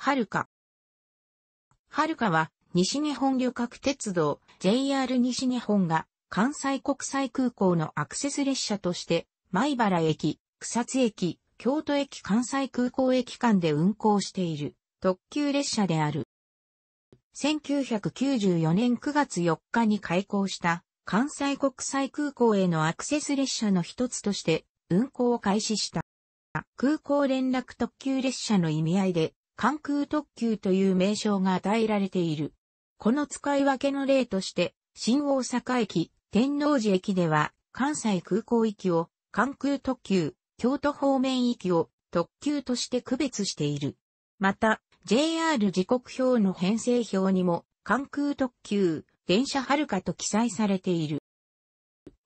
はるか。はるかは、西日本旅客鉄道 JR 西日本が関西国際空港のアクセス列車として米原駅、草津駅、京都駅関西空港駅間で運行している特急列車である。1994年9月4日に開港した関西国際空港へのアクセス列車の一つとして運行を開始した。空港連絡特急列車の意味合いで関空特急という名称が与えられている。この使い分けの例として、新大阪駅、天王寺駅では、関西空港きを、関空特急、京都方面きを特急として区別している。また、JR 時刻表の編成表にも、関空特急、電車はるかと記載されている。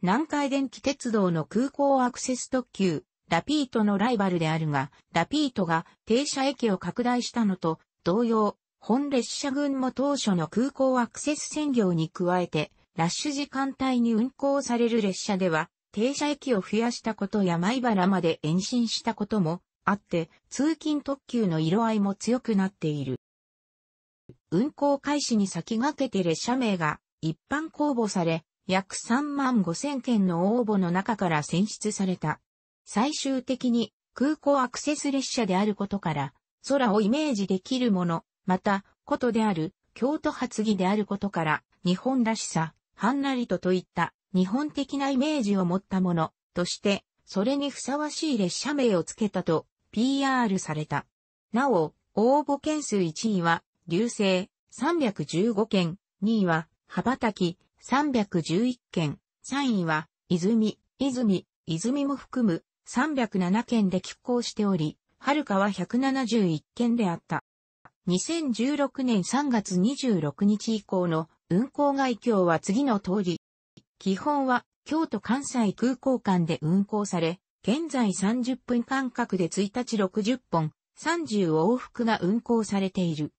南海電気鉄道の空港アクセス特急、ラピートのライバルであるが、ラピートが停車駅を拡大したのと同様、本列車群も当初の空港アクセス専業に加えて、ラッシュ時間帯に運行される列車では、停車駅を増やしたことや米原まで延伸したこともあって、通勤特急の色合いも強くなっている。運行開始に先駆けて列車名が一般公募され、約3万5千件の応募の中から選出された。最終的に空港アクセス列車であることから、空をイメージできるもの、また、ことである、京都発議であることから、日本らしさ、はんなりとといった日本的なイメージを持ったものとして、それにふさわしい列車名を付けたと PR された。なお、応募件数1位は、流星315件、2位は、羽ばたき311件、3位は、泉、泉、泉も含む307件で拮抗しており、遥かは171件であった。2016年3月26日以降の運航外境は次の通り。基本は京都関西空港間で運航され、現在30分間隔で1日60本、30往復が運航されている。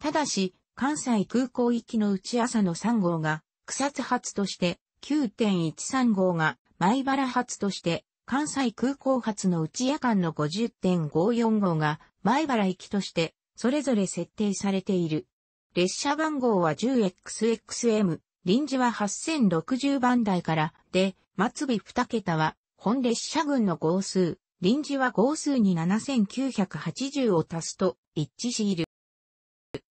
ただし、関西空港行きのうち朝の3号が草津発として、9.13号が米原発として、関西空港発の内夜間の50.54号が前原行きとしてそれぞれ設定されている。列車番号は 10XXM、臨時は8060番台からで、末尾2桁は本列車群の号数、臨時は号数に7980を足すと一致している。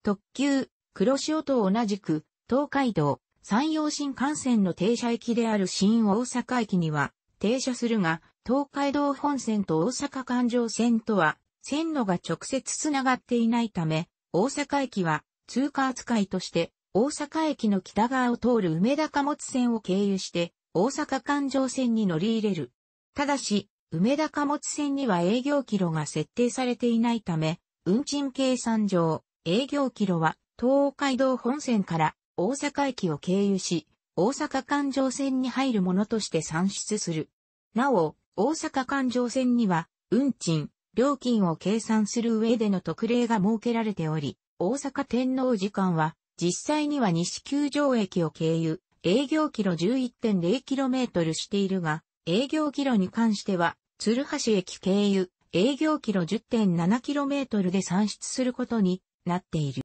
特急、黒潮と同じく東海道、山陽新幹線の停車駅である新大阪駅には停車するが、東海道本線と大阪環状線とは、線路が直接つながっていないため、大阪駅は通過扱いとして、大阪駅の北側を通る梅田貨物線を経由して、大阪環状線に乗り入れる。ただし、梅田貨物線には営業キロが設定されていないため、運賃計算上、営業キロは東海道本線から大阪駅を経由し、大阪環状線に入るものとして算出する。なお、大阪環状線には、運賃、料金を計算する上での特例が設けられており、大阪天皇時間は、実際には西九条駅を経由、営業キロ 11.0km しているが、営業キロに関しては、鶴橋駅経由、営業キロ 10.7km で算出することになっている。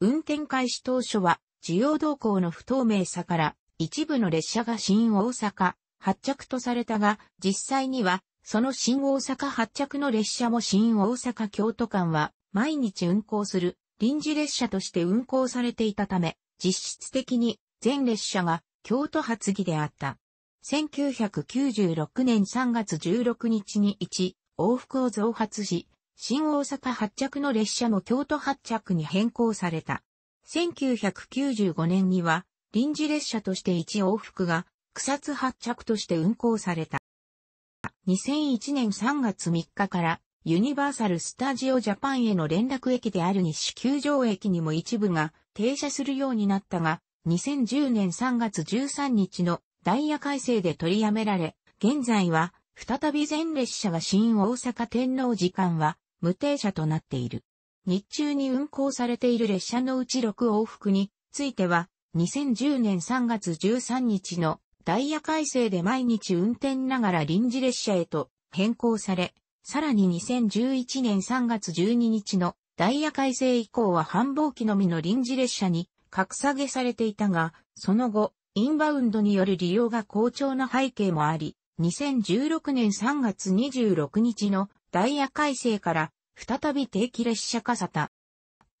運転開始当初は需要動向の不透明さから、一部の列車が新大阪発着とされたが、実際には、その新大阪発着の列車も新大阪京都間は、毎日運行する臨時列車として運行されていたため、実質的に全列車が京都発議であった。1996年3月16日に1往復を増発し、新大阪発着の列車も京都発着に変更された。1995年には臨時列車として1往復が草津発着として運行された。2001年3月3日からユニバーサル・スタジオ・ジャパンへの連絡駅である西九条駅にも一部が停車するようになったが、2010年3月13日のダイヤ改正で取りやめられ、現在は再び全列車が新大阪天皇時間は無停車となっている。日中に運行されている列車のうち6往復については、2010年3月13日のダイヤ改正で毎日運転ながら臨時列車へと変更され、さらに2011年3月12日のダイヤ改正以降は繁忙期のみの臨時列車に格下げされていたが、その後、インバウンドによる利用が好調な背景もあり、2016年3月26日のダイヤ改正から再び定期列車かさた。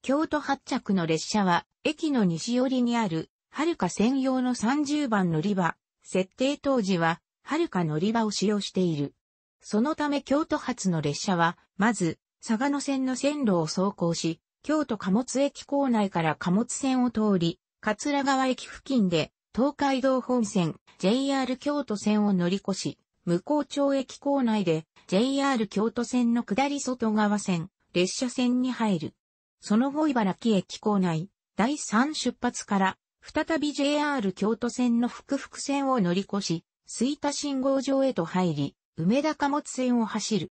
京都発着の列車は、駅の西寄りにある、遥か専用の30番乗り場、設定当時は、遥か乗り場を使用している。そのため京都発の列車は、まず、佐賀野線の線路を走行し、京都貨物駅構内から貨物線を通り、桂川駅付近で、東海道本線、JR 京都線を乗り越し、向こう町駅構内で、JR 京都線の下り外側線、列車線に入る。その後茨城駅構内、第3出発から、再び JR 京都線の福福線を乗り越し、吹田信号場へと入り、梅田貨物線を走る。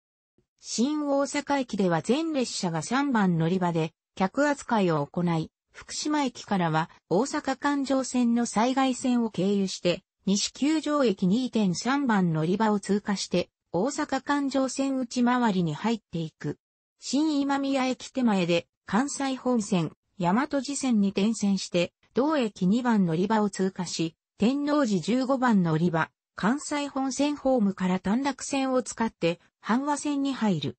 新大阪駅では全列車が3番乗り場で客扱いを行い、福島駅からは大阪環状線の災害線を経由して、西九条駅2.3番乗り場を通過して、大阪環状線内回りに入っていく。新今宮駅手前で関西本線、大和寺線に転線して、同駅2番乗り場を通過し、天王寺15番乗り場、関西本線ホームから短絡線を使って阪和線に入る。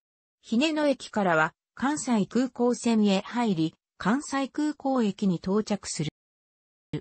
ね野駅からは関西空港線へ入り、関西空港駅に到着する。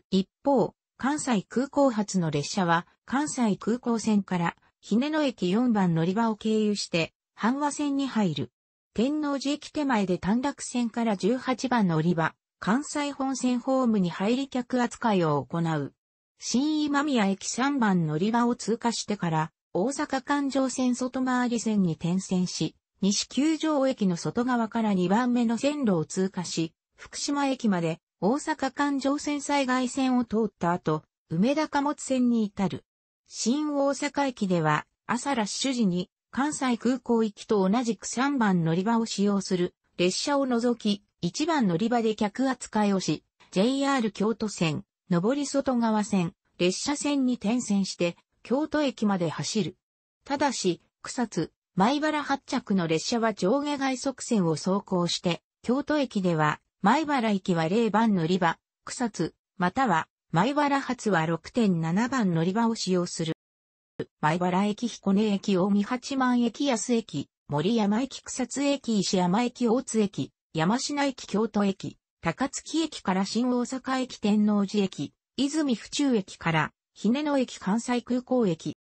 一方、関西空港発の列車は関西空港線から姫野駅4番乗り場を経由して、阪和線に入る。天王寺駅手前で短絡線から18番乗り場、関西本線ホームに入り客扱いを行う。新今宮駅3番乗り場を通過してから、大阪環状線外回り線に転線し、西九条駅の外側から2番目の線路を通過し、福島駅まで大阪環状線災害線を通った後、梅田貨物線に至る。新大阪駅では、朝ラッシュ時に、関西空港行きと同じく3番乗り場を使用する列車を除き、1番乗り場で客扱いをし、JR 京都線、上り外側線、列車線に転線して、京都駅まで走る。ただし、草津、米原発着の列車は上下外側線を走行して、京都駅では、米原駅は0番乗り場、草津、または前原発は6.7番乗り場を使用する。前原駅彦根駅大見八幡駅安駅、森山駅草津駅石山駅大津駅、山品駅京都駅、高槻駅から新大阪駅天王寺駅、泉府中駅から、姫野駅関西空港駅。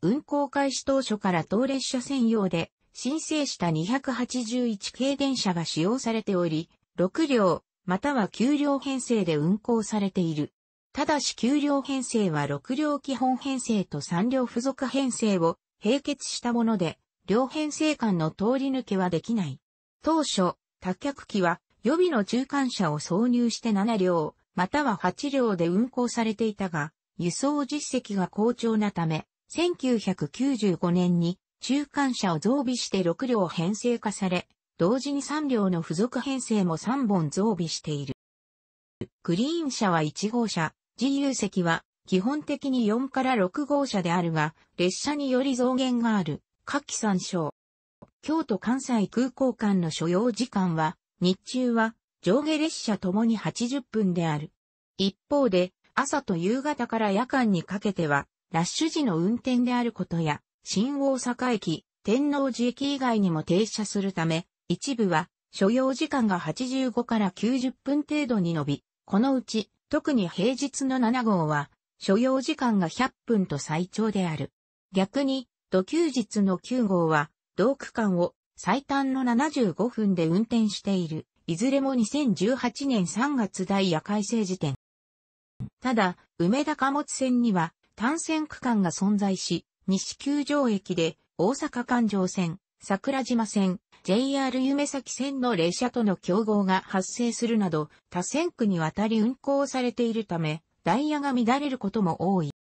運行開始当初から当列車専用で、申請した281系電車が使用されており、6両、または給料編成で運行されている。ただし給料編成は6両基本編成と3両付属編成を並結したもので、両編成間の通り抜けはできない。当初、脱脚機は予備の中間車を挿入して7両、または8両で運行されていたが、輸送実績が好調なため、1995年に中間車を増備して6両編成化され、同時に3両の付属編成も3本増備している。グリーン車は1号車、自由席は基本的に4から6号車であるが、列車により増減がある。下記参照。京都関西空港間の所要時間は、日中は上下列車ともに80分である。一方で、朝と夕方から夜間にかけては、ラッシュ時の運転であることや、新大阪駅、天王寺駅以外にも停車するため、一部は所要時間が85から90分程度に伸び、このうち特に平日の7号は所要時間が100分と最長である。逆に、土休日の9号は同区間を最短の75分で運転している。いずれも2018年3月大夜改正時点。ただ、梅田貨物線には単線区間が存在し、西九条駅で大阪環状線、桜島線、JR 夢崎線の列車との競合が発生するなど、多線区にわたり運行されているため、ダイヤが乱れることも多い。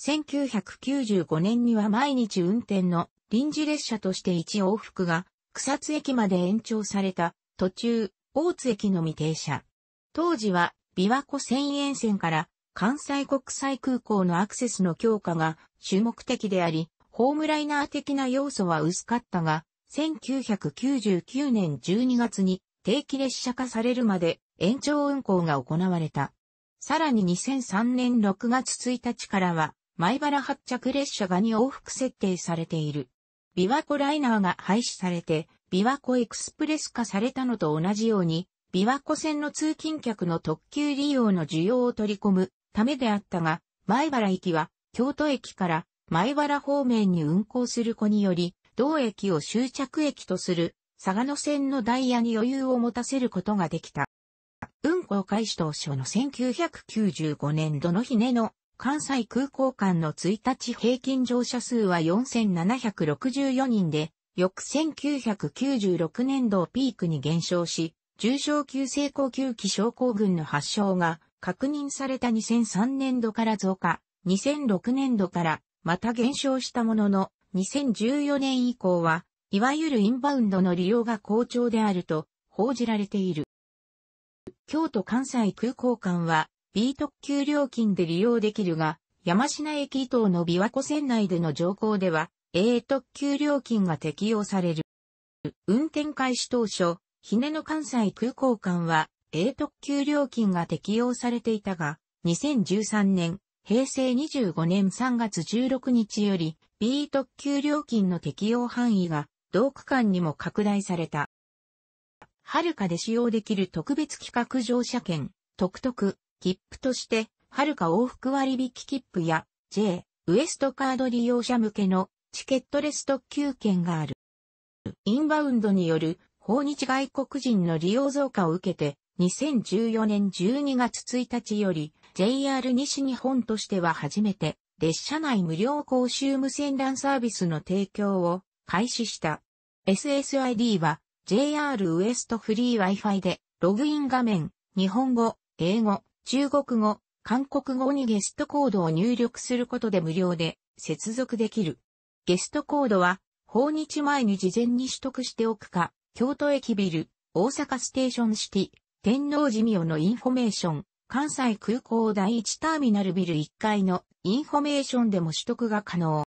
1995年には毎日運転の臨時列車として1往復が草津駅まで延長された途中、大津駅の未停車。当時は琵琶湖線沿線から関西国際空港のアクセスの強化が主目的であり、ホームライナー的な要素は薄かったが、1999年12月に定期列車化されるまで延長運行が行われた。さらに2003年6月1日からは、米原発着列車が2往復設定されている。琵琶湖ライナーが廃止されて、琵琶湖エクスプレス化されたのと同じように、琵琶湖線の通勤客の特急利用の需要を取り込むためであったが、米原駅は京都駅から米原方面に運行する子により、同駅を終着駅とする、佐賀野線のダイヤに余裕を持たせることができた。運行開始当初の1995年度の日ねの関西空港間の1日平均乗車数は4764人で、翌1996年度をピークに減少し、重症急性高級気症候群の発症が確認された2003年度から増加、2006年度からまた減少したものの、2014年以降は、いわゆるインバウンドの利用が好調であると報じられている。京都関西空港間は B 特急料金で利用できるが、山科駅等の琵琶湖線内での乗降では A 特急料金が適用される。運転開始当初、ひねの関西空港間は A 特急料金が適用されていたが、2013年、平成25年3月16日より B 特急料金の適用範囲が同区間にも拡大された。はるかで使用できる特別企画乗車券、特特、切符として、はるか往復割引切符や J、ウエストカード利用者向けのチケットレス特急券がある。インバウンドによる訪日外国人の利用増加を受けて、2014年12月1日より JR 西日本としては初めて列車内無料公衆無線 LAN サービスの提供を開始した。SSID は JR ウエストフリー Wi-Fi でログイン画面、日本語、英語、中国語、韓国語にゲストコードを入力することで無料で接続できる。ゲストコードは訪日前に事前に取得しておくか、京都駅ビル、大阪ステーションシティ、天王寺ミオのインフォメーション、関西空港第1ターミナルビル1階のインフォメーションでも取得が可能。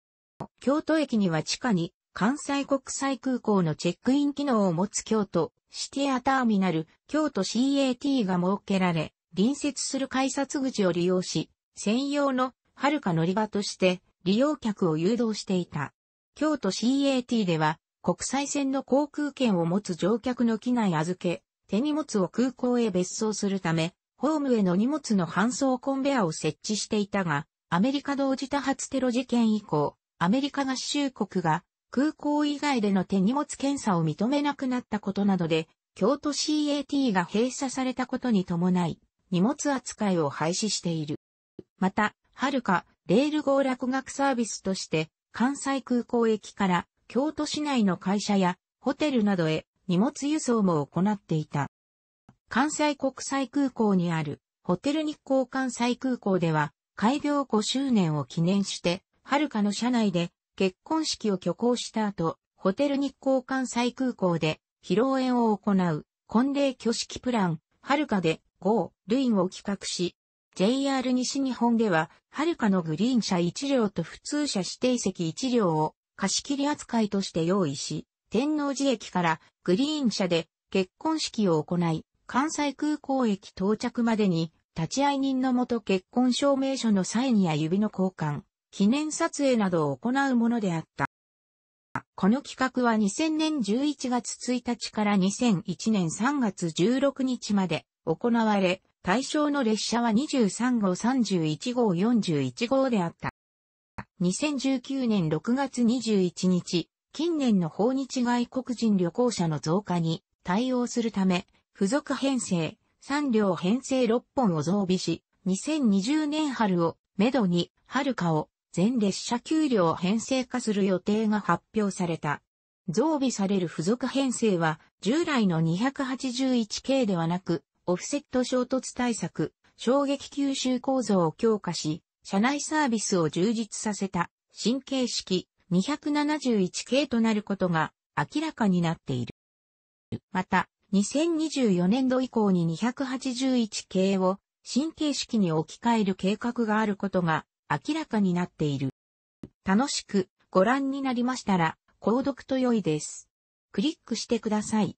京都駅には地下に関西国際空港のチェックイン機能を持つ京都シティアターミナル京都 CAT が設けられ、隣接する改札口を利用し、専用の遥か乗り場として利用客を誘導していた。京都 CAT では国際線の航空券を持つ乗客の機内預け、手荷物を空港へ別送するため、ホームへの荷物の搬送コンベアを設置していたが、アメリカ同時多発テロ事件以降、アメリカ合衆国が空港以外での手荷物検査を認めなくなったことなどで、京都 CAT が閉鎖されたことに伴い、荷物扱いを廃止している。また、はるか、レール合落学サービスとして、関西空港駅から京都市内の会社やホテルなどへ荷物輸送も行っていた。関西国際空港にあるホテル日光関西空港では開業5周年を記念して、はるかの車内で結婚式を挙行した後、ホテル日光関西空港で披露宴を行う婚礼挙式プラン、はるかで号類を企画し、JR 西日本では、はるかのグリーン車1両と普通車指定席1両を貸し切り扱いとして用意し、天王寺駅からグリーン車で結婚式を行い、関西空港駅到着までに、立ち会い人のもと結婚証明書のサインや指の交換、記念撮影などを行うものであった。この企画は2000年11月1日から2001年3月16日まで行われ、対象の列車は23号31号41号であった。2019年6月21日、近年の訪日外国人旅行者の増加に対応するため、付属編成、3両編成6本を増備し、2020年春を、めどに、春かを、全列車9両編成化する予定が発表された。増備される付属編成は、従来の281系ではなく、オフセット衝突対策、衝撃吸収構造を強化し、車内サービスを充実させた、新形式271系となることが明らかになっている。また、2024年度以降に281系を新形式に置き換える計画があることが明らかになっている。楽しくご覧になりましたら、購読と良いです。クリックしてください。